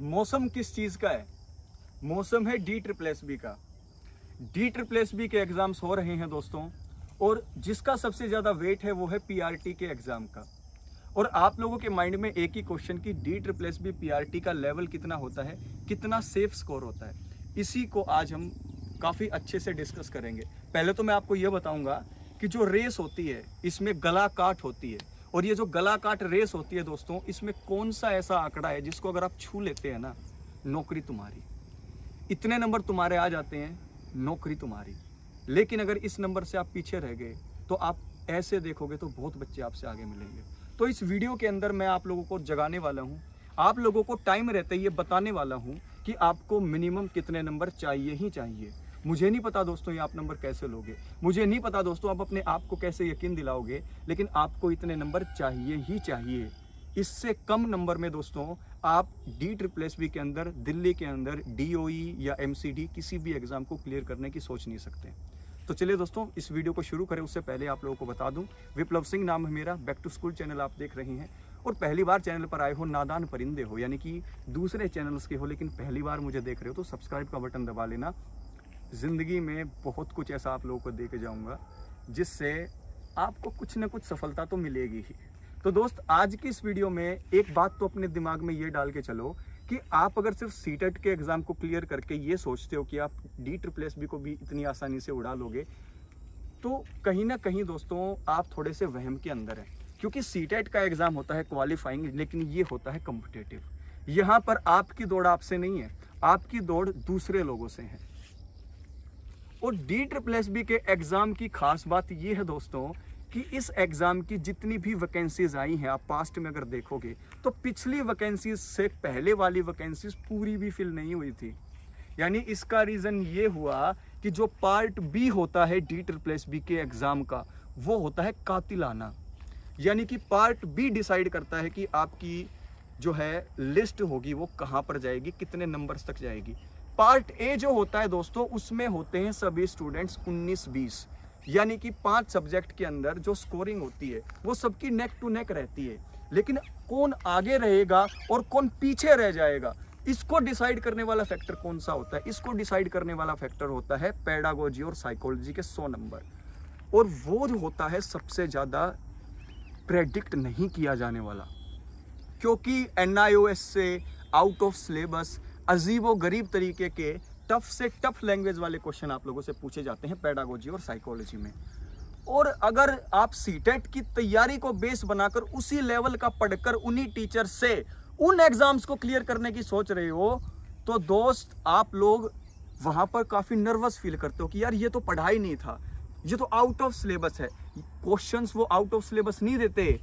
मौसम किस चीज़ का है मौसम है डी ट्रिप्लेस बी का डी ट्रिप्लेस बी के एग्ज़ाम्स हो रहे हैं दोस्तों और जिसका सबसे ज़्यादा वेट है वो है पीआरटी के एग्ज़ाम का और आप लोगों के माइंड में एक ही क्वेश्चन की डी ट्रिप्लेस बी पीआरटी का लेवल कितना होता है कितना सेफ स्कोर होता है इसी को आज हम काफ़ी अच्छे से डिस्कस करेंगे पहले तो मैं आपको यह बताऊंगा कि जो रेस होती है इसमें गला काट होती है और ये जो गला काट रेस होती है दोस्तों इसमें कौन सा ऐसा आंकड़ा है जिसको अगर आप छू लेते हैं ना नौकरी तुम्हारी इतने नंबर तुम्हारे आ जाते हैं नौकरी तुम्हारी लेकिन अगर इस नंबर से आप पीछे रह गए तो आप ऐसे देखोगे तो बहुत बच्चे आपसे आगे मिलेंगे तो इस वीडियो के अंदर मैं आप लोगों को जगाने वाला हूँ आप लोगों को टाइम रहते ये बताने वाला हूँ कि आपको मिनिमम कितने नंबर चाहिए ही चाहिए मुझे नहीं पता दोस्तों ये आप नंबर कैसे लोगे मुझे नहीं पता दोस्तों आप अपने आप को कैसे यकीन दिलाओगे लेकिन आपको इतने नंबर चाहिए ही चाहिए इससे कम नंबर में दोस्तों आप डी ट्रिपल एस बी के अंदर दिल्ली के अंदर डी e या एम किसी भी एग्ज़ाम को क्लियर करने की सोच नहीं सकते तो चलिए दोस्तों इस वीडियो को शुरू करें उससे पहले आप लोगों को बता दूं विप्लव सिंह नाम है मेरा बैक टू स्कूल चैनल आप देख रहे हैं और पहली बार चैनल पर आए हो नादान परिंदे हो यानी कि दूसरे चैनल्स के हो लेकिन पहली बार मुझे देख रहे हो तो सब्सक्राइब का बटन दबा लेना ज़िंदगी में बहुत कुछ ऐसा आप लोगों को दे के जाऊँगा जिससे आपको कुछ ना कुछ सफलता तो मिलेगी ही तो दोस्त आज की इस वीडियो में एक बात तो अपने दिमाग में ये डाल के चलो कि आप अगर सिर्फ सीटेट e के एग्ज़ाम को क्लियर करके ये सोचते हो कि आप डी ट्रिप्लेस बी को भी इतनी आसानी से उड़ा लोगे तो कहीं ना कहीं दोस्तों आप थोड़े से वहम के अंदर हैं क्योंकि सीटेट e का एग्ज़ाम होता है क्वालिफाइंग लेकिन ये होता है कम्पिटेटिव यहाँ पर आपकी दौड़ आपसे नहीं है आपकी दौड़ दूसरे लोगों से है और डी ट्रिपल एस बी के एग्ज़ाम की खास बात यह है दोस्तों कि इस एग्ज़ाम की जितनी भी वैकेंसीज आई हैं आप पास्ट में अगर देखोगे तो पिछली वैकेंसीज से पहले वाली वैकेंसीज पूरी भी फिल नहीं हुई थी यानी इसका रीज़न ये हुआ कि जो पार्ट बी होता है डी ट्रिपल एस बी के एग्ज़ाम का वो होता है कातिलाना यानी कि पार्ट बी डिसाइड करता है कि आपकी जो है लिस्ट होगी वो कहाँ पर जाएगी कितने नंबर्स तक जाएगी पार्ट ए जो होता है दोस्तों उसमें होते हैं सभी स्टूडेंट्स 19-20 यानी कि पांच सब्जेक्ट के अंदर जो स्कोरिंग होती है वो सबकी नेक टू नेक रहती है लेकिन कौन आगे रहेगा और कौन पीछे रह जाएगा इसको डिसाइड करने वाला फैक्टर कौन सा होता है इसको डिसाइड करने वाला फैक्टर होता है पैडागोजी और साइकोलॉजी के सौ नंबर और वो जो होता है सबसे ज़्यादा प्रेडिक्ट नहीं किया जाने वाला क्योंकि एन से आउट ऑफ सिलेबस अजीब व गरीब तरीके के टफ से टफ लैंग्वेज वाले क्वेश्चन आप लोगों से पूछे जाते हैं पैडागोजी और साइकोलॉजी में और अगर आप सीटेट e की तैयारी को बेस बनाकर उसी लेवल का पढ़कर उन्हीं टीचर से उन एग्जाम्स को क्लियर करने की सोच रहे हो तो दोस्त आप लोग वहाँ पर काफ़ी नर्वस फील करते हो कि यार ये तो पढ़ा ही नहीं था ये तो आउट ऑफ सिलेबस है क्वेश्चंस वो आउट ऑफ सिलेबस नहीं देते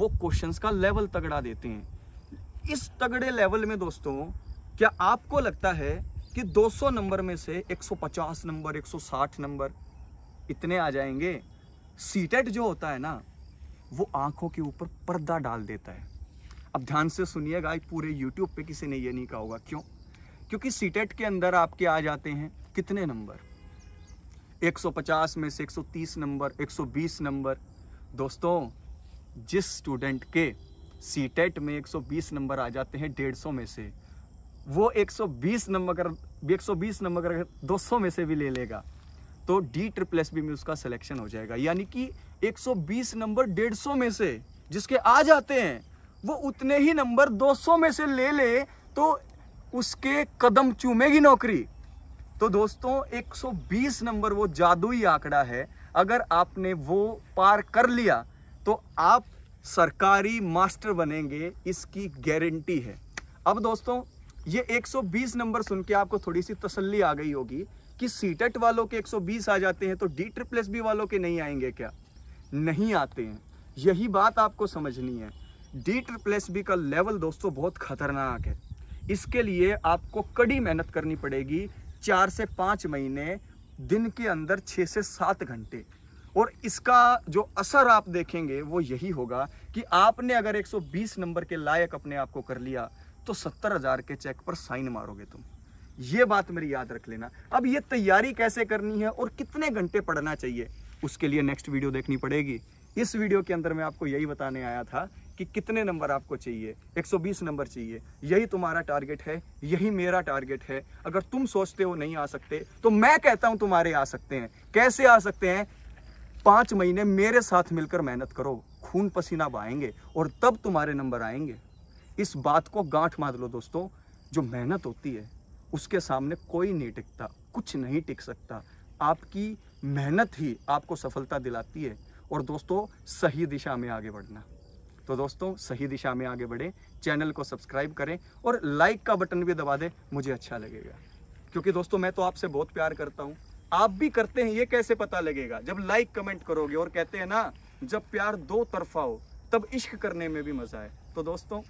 वो क्वेश्चंस का लेवल तगड़ा देते हैं इस तगड़े लेवल में दोस्तों क्या आपको लगता है कि 200 नंबर में से 150 नंबर 160 नंबर इतने आ जाएंगे सीटेट e जो होता है ना वो आंखों के ऊपर पर्दा डाल देता है अब ध्यान से सुनिएगा पूरे यूट्यूब पे किसी ने ये नहीं कहा होगा क्यों क्योंकि सीटेट e के अंदर आपके आ जाते हैं कितने नंबर 150 में से 130 नंबर 120 नंबर दोस्तों जिस स्टूडेंट के सीटेट e में 120 नंबर आ जाते हैं 150 में से वो 120 नंबर एक सौ बीस नंबर अगर 200 में से भी ले लेगा तो डी ट्रिपल एस बी में उसका सिलेक्शन हो जाएगा यानी कि 120 नंबर 150 में से जिसके आ जाते हैं वो उतने ही नंबर 200 में से ले ले तो उसके कदम चूमेगी नौकरी तो दोस्तों 120 नंबर वो जादुई आंकड़ा है अगर आपने वो पार कर लिया तो आप सरकारी मास्टर बनेंगे इसकी गारंटी है अब दोस्तों ये 120 नंबर सुन के आपको थोड़ी सी तसल्ली आ गई होगी कि सीटेट e वालों के 120 आ जाते हैं तो डी ट्रिप्लस बी वालों के नहीं आएंगे क्या नहीं आते हैं यही बात आपको समझनी है डी ट्रिप्लस बी का लेवल दोस्तों बहुत खतरनाक है इसके लिए आपको कड़ी मेहनत करनी पड़ेगी चार से पाँच महीने दिन के अंदर छः से सात घंटे और इसका जो असर आप देखेंगे वो यही होगा कि आपने अगर 120 नंबर के लायक अपने आप को कर लिया तो सत्तर हजार के चेक पर साइन मारोगे तुम ये बात मेरी याद रख लेना अब ये तैयारी कैसे करनी है और कितने घंटे पढ़ना चाहिए उसके लिए नेक्स्ट वीडियो देखनी पड़ेगी इस वीडियो के अंदर मैं आपको यही बताने आया था कि कितने नंबर आपको चाहिए 120 नंबर चाहिए यही तुम्हारा टारगेट है यही मेरा टारगेट है अगर तुम सोचते हो नहीं आ सकते तो मैं कहता हूं तुम्हारे आ सकते हैं कैसे आ सकते हैं पांच महीने मेरे साथ मिलकर मेहनत करो खून पसीना बहाएंगे और तब तुम्हारे नंबर आएंगे इस बात को गांठ मार लो दोस्तों जो मेहनत होती है उसके सामने कोई नहीं टिकता कुछ नहीं टिक सकता आपकी मेहनत ही आपको सफलता दिलाती है और दोस्तों सही दिशा में आगे बढ़ना तो दोस्तों सही दिशा में आगे बढ़ें चैनल को सब्सक्राइब करें और लाइक का बटन भी दबा दें मुझे अच्छा लगेगा क्योंकि दोस्तों मैं तो आपसे बहुत प्यार करता हूँ आप भी करते हैं ये कैसे पता लगेगा जब लाइक कमेंट करोगे और कहते हैं ना जब प्यार दो तरफा हो तब इश्क करने में भी मज़ा है तो दोस्तों